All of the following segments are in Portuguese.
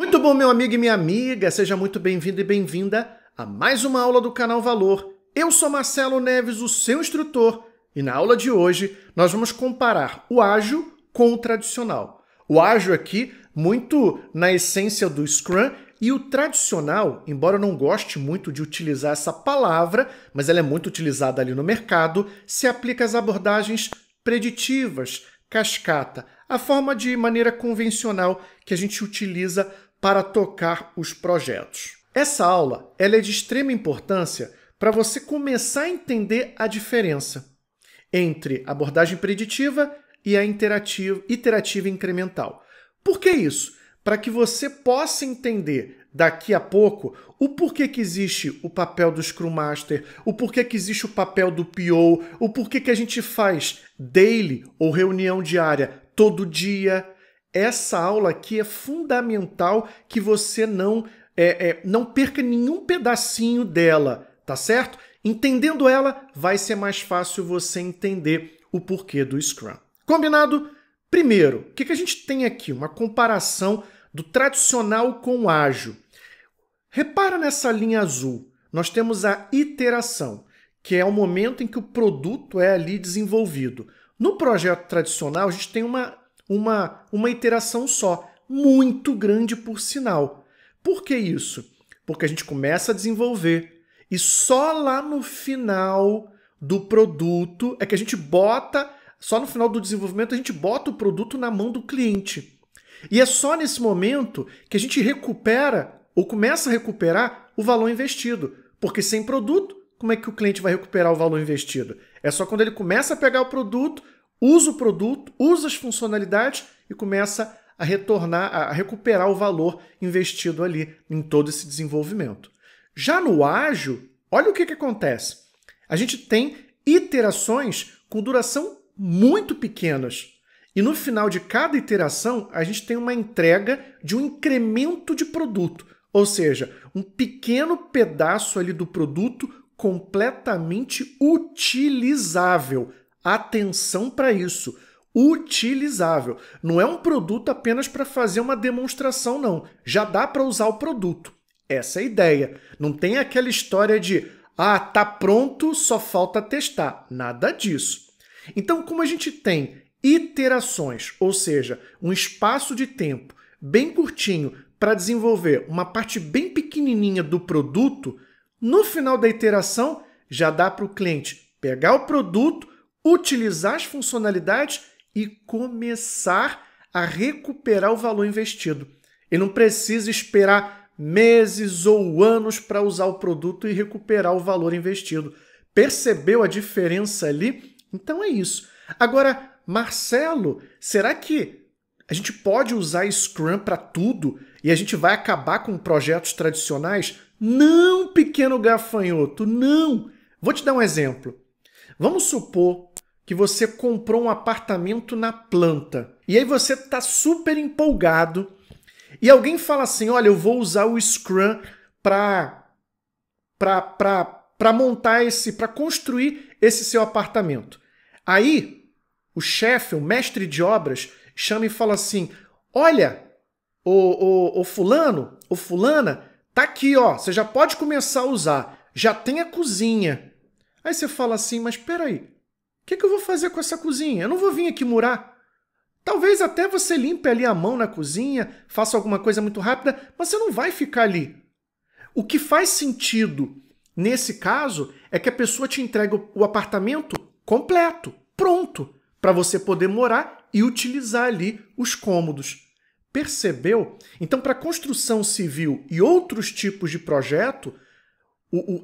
Muito bom, meu amigo e minha amiga, seja muito bem-vindo e bem-vinda a mais uma aula do canal Valor. Eu sou Marcelo Neves, o seu instrutor, e na aula de hoje nós vamos comparar o ágil com o tradicional. O ágil aqui, muito na essência do Scrum, e o tradicional, embora eu não goste muito de utilizar essa palavra, mas ela é muito utilizada ali no mercado, se aplica às abordagens preditivas, cascata, a forma de maneira convencional que a gente utiliza para tocar os projetos. Essa aula ela é de extrema importância para você começar a entender a diferença entre abordagem preditiva e a iterativa incremental. Por que isso? Para que você possa entender daqui a pouco o porquê que existe o papel do Scrum Master, o porquê que existe o papel do PO, o porquê que a gente faz daily ou reunião diária todo dia, essa aula aqui é fundamental que você não, é, é, não perca nenhum pedacinho dela, tá certo? Entendendo ela, vai ser mais fácil você entender o porquê do Scrum. Combinado? Primeiro, o que, que a gente tem aqui? Uma comparação do tradicional com o ágil. Repara nessa linha azul. Nós temos a iteração, que é o momento em que o produto é ali desenvolvido. No projeto tradicional, a gente tem uma uma, uma iteração só, muito grande por sinal. Por que isso? Porque a gente começa a desenvolver e só lá no final do produto é que a gente bota, só no final do desenvolvimento a gente bota o produto na mão do cliente. E é só nesse momento que a gente recupera ou começa a recuperar o valor investido, porque sem produto, como é que o cliente vai recuperar o valor investido? É só quando ele começa a pegar o produto, usa o produto, usa as funcionalidades e começa a retornar, a recuperar o valor investido ali em todo esse desenvolvimento. Já no ágil, olha o que, que acontece. A gente tem iterações com duração muito pequenas. E no final de cada iteração, a gente tem uma entrega de um incremento de produto, ou seja, um pequeno pedaço ali do produto completamente utilizável Atenção para isso. Utilizável. Não é um produto apenas para fazer uma demonstração, não. Já dá para usar o produto. Essa é a ideia. Não tem aquela história de ah, tá pronto, só falta testar. Nada disso. Então, como a gente tem iterações, ou seja, um espaço de tempo bem curtinho para desenvolver uma parte bem pequenininha do produto, no final da iteração já dá para o cliente pegar o produto utilizar as funcionalidades e começar a recuperar o valor investido. Ele não precisa esperar meses ou anos para usar o produto e recuperar o valor investido. Percebeu a diferença ali? Então é isso. Agora, Marcelo, será que a gente pode usar Scrum para tudo e a gente vai acabar com projetos tradicionais? Não, pequeno gafanhoto, não. Vou te dar um exemplo. Vamos supor que você comprou um apartamento na planta. E aí você tá super empolgado e alguém fala assim: "Olha, eu vou usar o Scrum para para para montar esse, para construir esse seu apartamento". Aí o chefe, o mestre de obras, chama e fala assim: "Olha, o, o, o fulano, o fulana, tá aqui, ó, você já pode começar a usar. Já tem a cozinha". Aí você fala assim: "Mas espera aí, que, que eu vou fazer com essa cozinha? Eu não vou vir aqui murar. Talvez até você limpe ali a mão na cozinha, faça alguma coisa muito rápida, mas você não vai ficar ali. O que faz sentido nesse caso é que a pessoa te entregue o apartamento completo, pronto, para você poder morar e utilizar ali os cômodos. Percebeu? Então, para construção civil e outros tipos de projeto,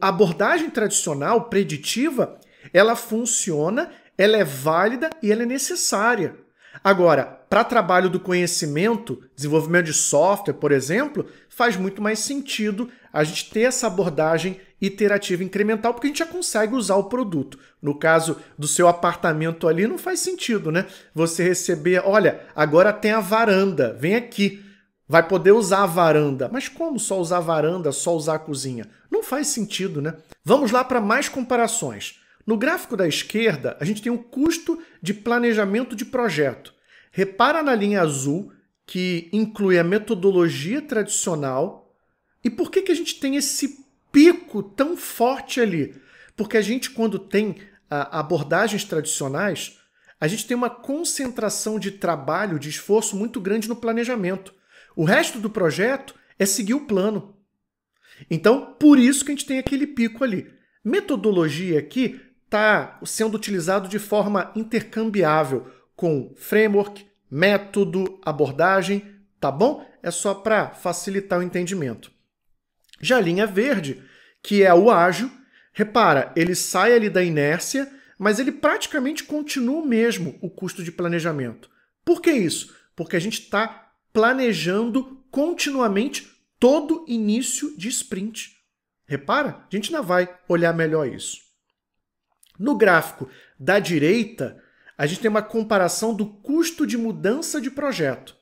a abordagem tradicional, preditiva, ela funciona, ela é válida e ela é necessária. Agora, para trabalho do conhecimento, desenvolvimento de software, por exemplo, faz muito mais sentido a gente ter essa abordagem iterativa incremental, porque a gente já consegue usar o produto. No caso do seu apartamento ali, não faz sentido, né? Você receber, olha, agora tem a varanda, vem aqui. Vai poder usar a varanda. Mas como só usar a varanda, só usar a cozinha? Não faz sentido, né? Vamos lá para mais comparações. No gráfico da esquerda, a gente tem o custo de planejamento de projeto. Repara na linha azul, que inclui a metodologia tradicional. E por que, que a gente tem esse pico tão forte ali? Porque a gente, quando tem ah, abordagens tradicionais, a gente tem uma concentração de trabalho, de esforço muito grande no planejamento. O resto do projeto é seguir o plano. Então, por isso que a gente tem aquele pico ali. Metodologia aqui está sendo utilizado de forma intercambiável com framework, método, abordagem, tá bom? É só para facilitar o entendimento. Já a linha verde, que é o ágil, repara, ele sai ali da inércia, mas ele praticamente continua o mesmo, o custo de planejamento. Por que isso? Porque a gente está planejando continuamente todo início de sprint. Repara, a gente ainda vai olhar melhor isso. No gráfico da direita, a gente tem uma comparação do custo de mudança de projeto.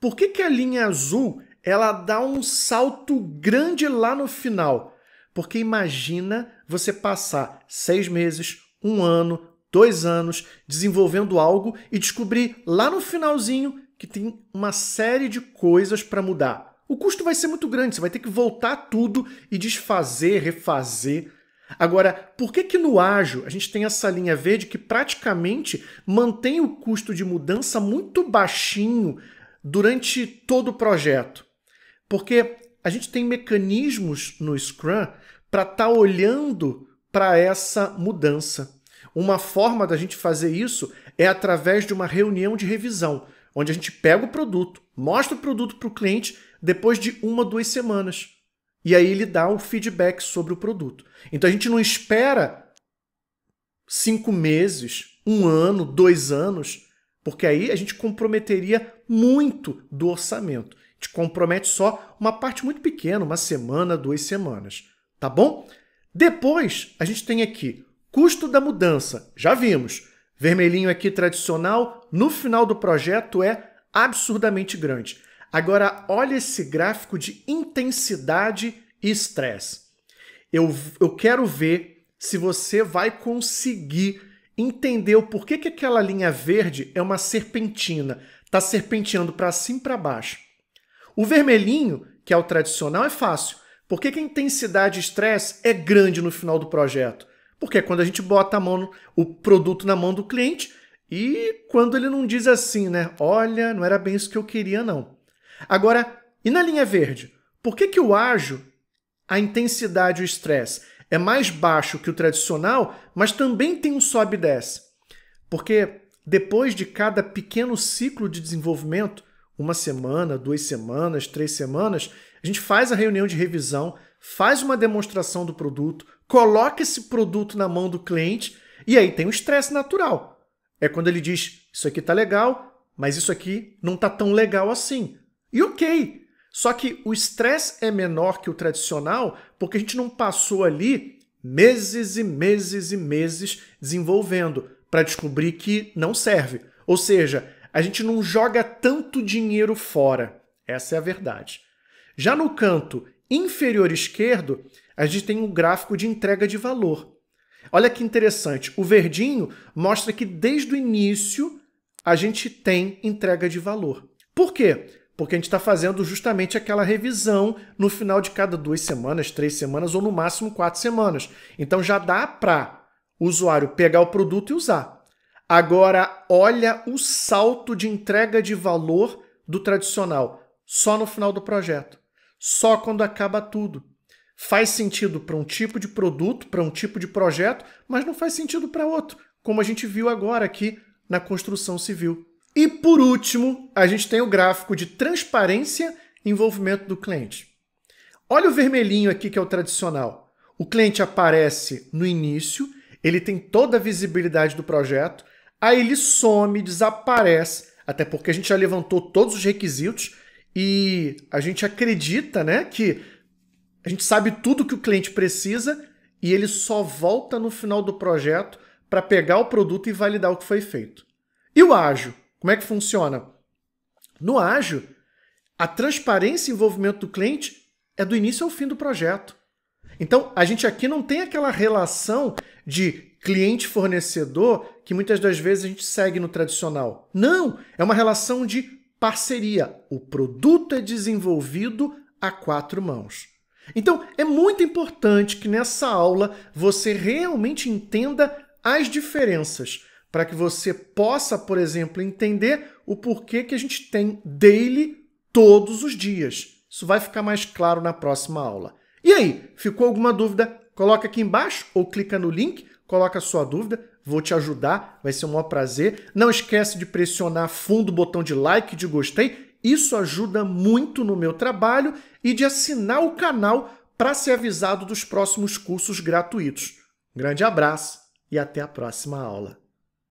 Por que, que a linha azul ela dá um salto grande lá no final? Porque imagina você passar seis meses, um ano, dois anos desenvolvendo algo e descobrir lá no finalzinho que tem uma série de coisas para mudar. O custo vai ser muito grande, você vai ter que voltar tudo e desfazer, refazer. Agora, por que que no ágil a gente tem essa linha verde que praticamente mantém o custo de mudança muito baixinho durante todo o projeto? Porque a gente tem mecanismos no Scrum para estar tá olhando para essa mudança. Uma forma da gente fazer isso é através de uma reunião de revisão, onde a gente pega o produto, mostra o produto para o cliente depois de uma ou duas semanas. E aí ele dá o feedback sobre o produto. Então a gente não espera cinco meses, um ano, dois anos, porque aí a gente comprometeria muito do orçamento. A gente compromete só uma parte muito pequena, uma semana, duas semanas, tá bom? Depois a gente tem aqui custo da mudança, já vimos. Vermelhinho aqui tradicional, no final do projeto é absurdamente grande. Agora, olha esse gráfico de intensidade e estresse. Eu, eu quero ver se você vai conseguir entender o porquê que aquela linha verde é uma serpentina, está serpenteando para cima e para baixo. O vermelhinho, que é o tradicional, é fácil. Por que, que a intensidade e estresse é grande no final do projeto? Porque é quando a gente bota a mão, o produto na mão do cliente e quando ele não diz assim, né? Olha, não era bem isso que eu queria, não. Agora, e na linha verde? Por que, que o ágil, a intensidade o estresse é mais baixo que o tradicional, mas também tem um sobe e desce? Porque depois de cada pequeno ciclo de desenvolvimento, uma semana, duas semanas, três semanas, a gente faz a reunião de revisão, faz uma demonstração do produto, coloca esse produto na mão do cliente e aí tem o um estresse natural. É quando ele diz: Isso aqui tá legal, mas isso aqui não tá tão legal assim. E ok. Só que o estresse é menor que o tradicional porque a gente não passou ali meses e meses e meses desenvolvendo para descobrir que não serve. Ou seja, a gente não joga tanto dinheiro fora. Essa é a verdade. Já no canto inferior esquerdo, a gente tem um gráfico de entrega de valor. Olha que interessante, o verdinho mostra que desde o início a gente tem entrega de valor. Por quê? Porque a gente está fazendo justamente aquela revisão no final de cada duas semanas, três semanas ou no máximo quatro semanas. Então já dá para o usuário pegar o produto e usar. Agora, olha o salto de entrega de valor do tradicional, só no final do projeto, só quando acaba tudo. Faz sentido para um tipo de produto, para um tipo de projeto, mas não faz sentido para outro, como a gente viu agora aqui na construção civil. E por último, a gente tem o gráfico de transparência e envolvimento do cliente. Olha o vermelhinho aqui que é o tradicional. O cliente aparece no início, ele tem toda a visibilidade do projeto, aí ele some, desaparece, até porque a gente já levantou todos os requisitos e a gente acredita, né, que a gente sabe tudo que o cliente precisa e ele só volta no final do projeto para pegar o produto e validar o que foi feito. E o ágil? Como é que funciona? No ágil, a transparência e envolvimento do cliente é do início ao fim do projeto. Então, a gente aqui não tem aquela relação de cliente-fornecedor que muitas das vezes a gente segue no tradicional. Não! É uma relação de parceria. O produto é desenvolvido a quatro mãos. Então, é muito importante que nessa aula você realmente entenda as diferenças para que você possa, por exemplo, entender o porquê que a gente tem daily todos os dias. Isso vai ficar mais claro na próxima aula. E aí, ficou alguma dúvida? Coloca aqui embaixo ou clica no link, coloca a sua dúvida, vou te ajudar, vai ser um maior prazer. Não esquece de pressionar fundo o botão de like, de gostei, isso ajuda muito no meu trabalho e de assinar o canal para ser avisado dos próximos cursos gratuitos. grande abraço e até a próxima aula.